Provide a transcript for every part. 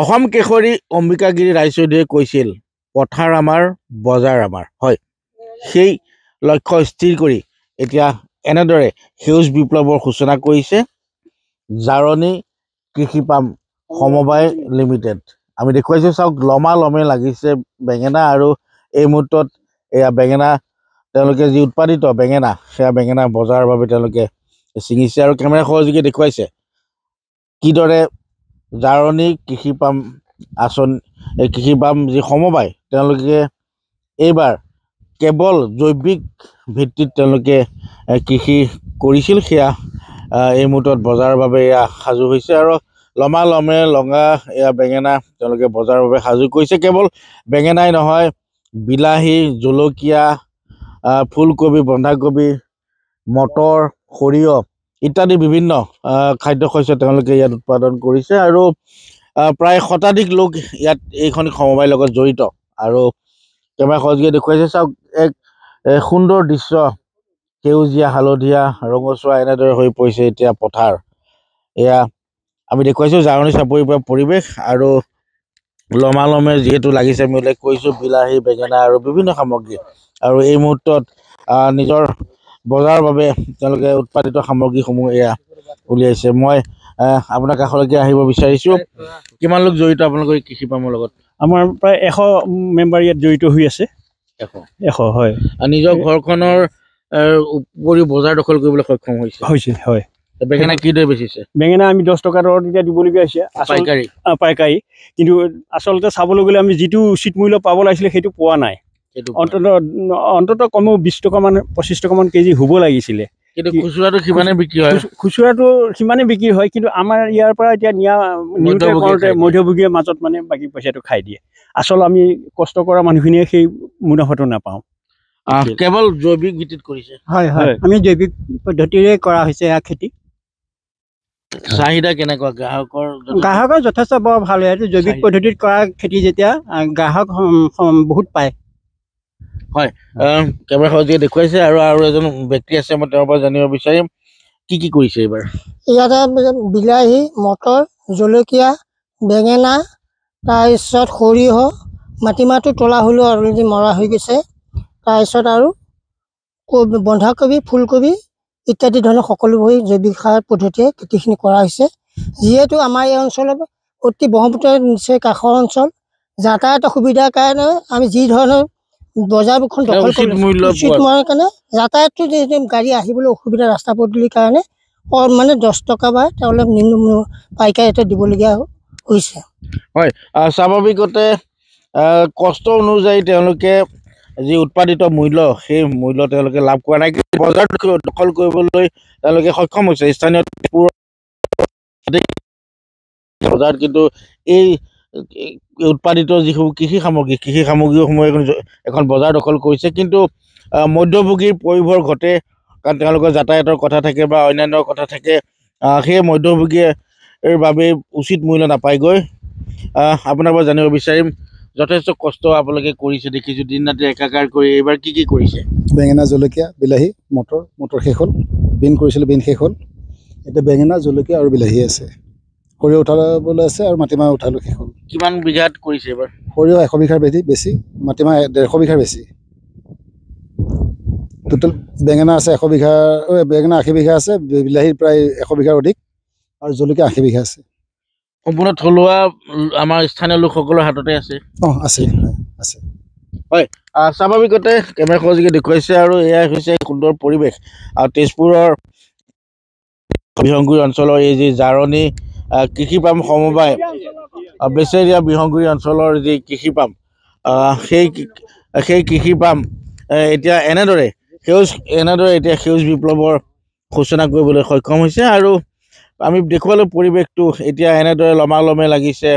অসম কেশৰী অম্বিকাগিৰি ৰায়চৌধুৰীয়ে কৈছিল পথাৰ আমাৰ বজাৰ আমাৰ হয় সেই লক্ষ্য স্থিৰ কৰি এতিয়া এনেদৰে সেউজ বিপ্লৱৰ সূচনা কৰিছে জাৰণী কৃষি পাম সমবায় লিমিটেড আমি দেখুৱাইছোঁ চাওক লমা লমে লাগিছে বেঙেনা আৰু এই মুহূৰ্তত এয়া বেঙেনা তেওঁলোকে যি উৎপাদিত বেঙেনা সেয়া বেঙেনা বজাৰৰ বাবে তেওঁলোকে চিঙিছে আৰু কেমেৰা সহযোগে দেখুৱাইছে কিদৰে জাৰণী কৃষি পাম আঁচনি এই কৃষি পাম যি সমবায় তেওঁলোকে এইবাৰ কেৱল জৈৱিক ভিত্তিত তেওঁলোকে কৃষি কৰিছিল সেয়া এই মুহূৰ্তত বজাৰৰ বাবে এয়া সাজু হৈছে আৰু লমালমে লঙা এয়া বেঙেনা তেওঁলোকে বজাৰৰ বাবে সাজু কৰিছে কেৱল বেঙেনাই নহয় বিলাহী জলকীয়া ফুলকবি বন্ধাকবি মটৰ সৰিয়হ ইত্যাদি বিভিন্ন খাদ্য শস্য তেওঁলোকে ইয়াত উৎপাদন কৰিছে আৰু প্ৰায় শতাধিক লোক ইয়াত এইখন সমবায়ৰ লগত জড়িত আৰু কেমেৰা সহযোগে দেখুৱাইছে চাওক এক সুন্দৰ দৃশ্য সেউজীয়া হালধীয়া ৰঙচুৱা এনেদৰে হৈ পৰিছে এতিয়া পথাৰ এয়া আমি দেখুৱাইছোঁ জাৰণী চাপৰি পৰা পৰিৱেশ আৰু লমালমে যিহেতু লাগিছে আমি উল্লেখ কৰিছোঁ বিলাহী বেঙেনা আৰু বিভিন্ন সামগ্ৰী আৰু এই মুহূৰ্তত নিজৰ বজাৰৰ বাবে তেওঁলোকে উৎপাদিত সামগ্ৰীসমূহ এয়া উলিয়াইছে মই আপোনাৰ কাষলৈকে আহিব বিচাৰিছোঁ কিমান লোক জড়িত আপোনালোকৰ কৃষি পামৰ লগত আমাৰ প্ৰায় এশ মেম্বাৰ ইয়াত জড়িত হৈ আছে এশ এশ হয় আৰু নিজৰ ঘৰখনৰ উপৰিও বজাৰ দখল কৰিবলৈ সক্ষম হৈছে হৈছে হয় বেঙেনা কিদৰে বেচিছে বেঙেনা আমি দহ টকা দৰত এতিয়া দিবলগীয়া হৈছে পাইকাৰী পাইকাৰী কিন্তু আচলতে চাবলৈ গ'লে আমি যিটো উচিত মূল্য পাব লাগিছিলে সেইটো পোৱা নাই অন্ত অন্ততঃ কমেও বিশ টকামান পঁচিছ টকামান কেজি হ'ব লাগিছিলে কিন্তু খুচুৰাটো সিমানেই বিক্ৰী হয় খুচুৰাটো সিমানেই বিক্ৰী হয় কিন্তু আমাৰ ইয়াৰ পৰা এতিয়া নিয়া নিওঁতে কৰোঁতে মধ্যভোগীৰ মাজত মানে বাকী পইচাটো খাই দিয়ে আচল আমি কষ্ট কৰা মানুহখিনিয়ে সেই মুনাফাটো নাপাওঁ কেৱল জৈৱিক ভিত্তিত কৰিছে হয় হয় আমি জৈৱিক পদ্ধতিৰে কৰা হৈছে ইয়াৰ খেতি চাহিদা কেনেকুৱা গ্ৰাহকৰ গ্ৰাহকৰ যথেষ্ট বৰ ভাল হয় জৈৱিক পদ্ধতিত কৰা খেতি যেতিয়া গ্ৰাহক বহুত পায় হয় কেমেৰা সজিয়ে দেখুৱাইছে আৰু আৰু এজন ব্যক্তি আছে মই তেওঁৰ পৰা জানিব বিচাৰিম কি কি কৰিছে এইবাৰ ইয়াতে বিলাহী মটৰ জলকীয়া বেঙেনা তাৰপিছত সৰিয়হ মাটিমাহটো তলা হ'লেও অলৰেডি মৰা হৈ গৈছে তাৰপিছত আৰু কবি বন্ধাকবি ফুলকবি ইত্যাদি ধৰণৰ সকলোবোৰ জৈৱিক সাৰ পদ্ধতিৰে খেতিখিনি কৰা হৈছে যিহেতু আমাৰ এই অঞ্চলত অতি ব্ৰহ্মপুত্ৰ নিচেই কাষৰ অঞ্চল যাতায়তৰ সুবিধাৰ কাৰণে আমি যি ধৰণৰ বজাৰখন দখল উচিত মৰাৰ কাৰণে যাতায়াতটো যে গাড়ী আহিবলৈ অসুবিধা ৰাস্তা পদূলিৰ কাৰণে মানে দহ টকা বা তেওঁলোকে নিম্ন পাইকাৰ এটা দিবলগীয়া হৈছে হয় স্বাভাৱিকতে কষ্ট অনুযায়ী তেওঁলোকে যি উৎপাদিত মূল্য সেই মূল্য তেওঁলোকে লাভ কৰা নাই কিন্তু বজাৰ দখল কৰিবলৈ তেওঁলোকে সক্ষম হৈছে স্থানীয় বজাৰত কিন্তু এই উৎপাদিত যিসমূহ কৃষি সামগ্ৰী কৃষি সামগ্ৰীসমূহে এখন বজাৰ দখল কৰিছে কিন্তু মধ্যভোগীৰ পৰিভৰ ঘটে কাৰণ তেওঁলোকৰ যাতায়তৰ কথা থাকে বা অন্যান্য কথা থাকে সেয়ে মধ্যভোগীয়ে বাবেই উচিত মূল্য নাপায়গৈ আপোনাৰ পৰা জানিব বিচাৰিম যথেষ্ট কষ্ট আপোনালোকে কৰিছে দেখিছোঁ দিন ৰাতি একাকাৰ কৰি এইবাৰ কি কি কৰিছে বেঙেনা জলকীয়া বিলাহী মটৰ মটৰ শেষ হ'ল বিন কৰিছিলোঁ বিন শেষ হ'ল এতিয়া বেঙেনা জলকীয়া আৰু বিলাহী আছে সৰিয়হ উঠাবলৈ আছে আৰু মাটিমাহ উঠালোঁ শেষ হ'ল কিমান বিঘাত কৰিছে এবাৰ সৰিয়হ এশ বিঘাৰ বেছি বেছি মাটিমাহ ডেৰশ বিঘাৰ বেছি টোটেল বেঙেনা আছে এশ বিঘা বেঙেনা আশী বিঘা আছে বিলাহী প্ৰায় এশ বিঘাৰ অধিক আৰু জলকীয়া আশী বিঘা আছে সম্পূৰ্ণ থলুৱা আমাৰ স্থানীয় লোকসকলৰ হাততে আছে অঁ আছে আছে হয় স্বাভাৱিকতে কেমেৰা যোগে দেখুৱাইছে আৰু এয়াই হৈছে সুন্দৰ পৰিৱেশ আৰু তেজপুৰৰ অঞ্চলৰ এই যি জাৰণী কৃষি পাম সমবায় বেচেৰিয়া বিহংগুৰি অঞ্চলৰ যি কৃষি পাম সেই সেই কৃষি পাম এতিয়া এনেদৰে সেউজ এনেদৰে এতিয়া সেউজ বিপ্লৱৰ সূচনা কৰিবলৈ সক্ষম হৈছে আৰু আমি দেখুৱালোঁ পৰিৱেশটো এতিয়া এনেদৰে লমালমে লাগিছে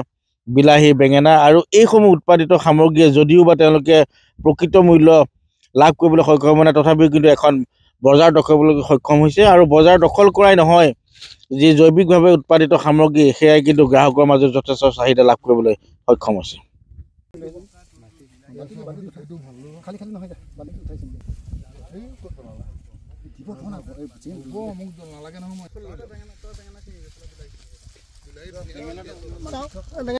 বিলাহী বেঙেনা আৰু এইসমূহ উৎপাদিত সামগ্ৰীয়ে যদিও বা তেওঁলোকে প্ৰকৃত মূল্য লাভ কৰিবলৈ সক্ষম হোৱা নাই তথাপিও কিন্তু এখন বজাৰ দখল কৰিবলৈ সক্ষম হৈছে আৰু বজাৰ দখল কৰাই নহয় যি জৈৱিকভাৱে উৎপাদিত সামগ্ৰী সেয়াই কিন্তু গ্ৰাহকৰ মাজত যথেষ্ট চাহিদা লাভ কৰিবলৈ সক্ষম হৈছে